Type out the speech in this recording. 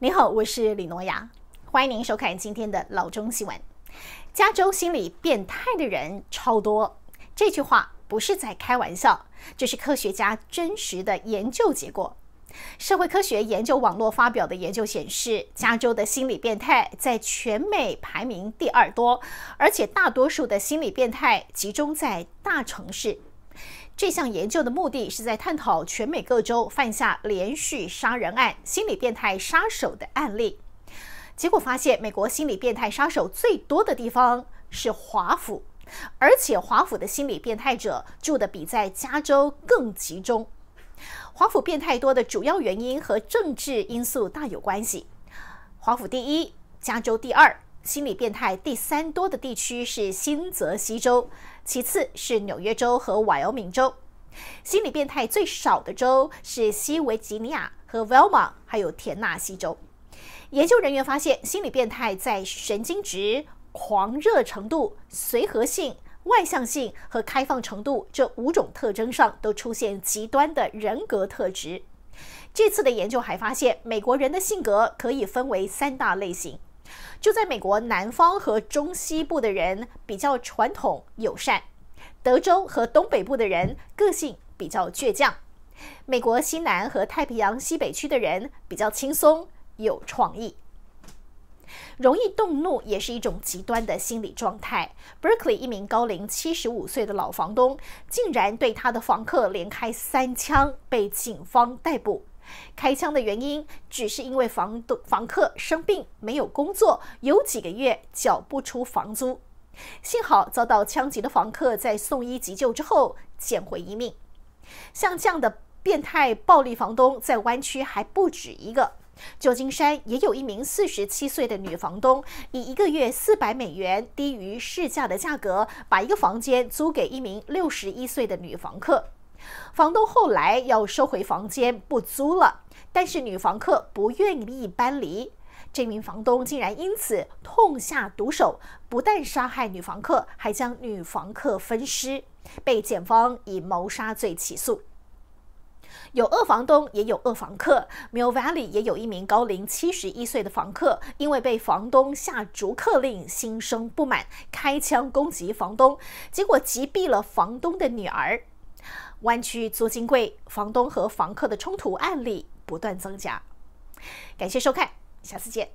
你好，我是李诺雅，欢迎您收看今天的老中新闻。加州心理变态的人超多，这句话不是在开玩笑，这是科学家真实的研究结果。社会科学研究网络发表的研究显示，加州的心理变态在全美排名第二多，而且大多数的心理变态集中在大城市。这项研究的目的是在探讨全美各州犯下连续杀人案、心理变态杀手的案例。结果发现，美国心理变态杀手最多的地方是华府，而且华府的心理变态者住的比在加州更集中。华府变态多的主要原因和政治因素大有关系。华府第一，加州第二。心理变态第三多的地区是新泽西州，其次是纽约州和瓦奥敏州。心理变态最少的州是西维吉尼亚和 l 尔玛，还有田纳西州。研究人员发现，心理变态在神经质、狂热程度、随和性、外向性和开放程度这五种特征上都出现极端的人格特质。这次的研究还发现，美国人的性格可以分为三大类型。就在美国南方和中西部的人比较传统友善，德州和东北部的人个性比较倔强，美国西南和太平洋西北区的人比较轻松有创意。容易动怒也是一种极端的心理状态。Berkeley 一名高龄七十五岁的老房东，竟然对他的房客连开三枪，被警方逮捕。开枪的原因只是因为房东房客生病没有工作，有几个月缴不出房租。幸好遭到枪击的房客在送医急救之后捡回一命。像这样的变态暴力房东在湾区还不止一个。旧金山也有一名四十七岁的女房东，以一个月四百美元低于市价的价格，把一个房间租给一名六十一岁的女房客。房东后来要收回房间不租了，但是女房客不愿意搬离。这名房东竟然因此痛下毒手，不但杀害女房客，还将女房客分尸，被检方以谋杀罪起诉。有恶房东，也有恶房客。Milvally e 也有一名高龄七十一岁的房客，因为被房东下逐客令，心生不满，开枪攻击房东，结果击毙了房东的女儿。湾区租金贵，房东和房客的冲突案例不断增加。感谢收看，下次见。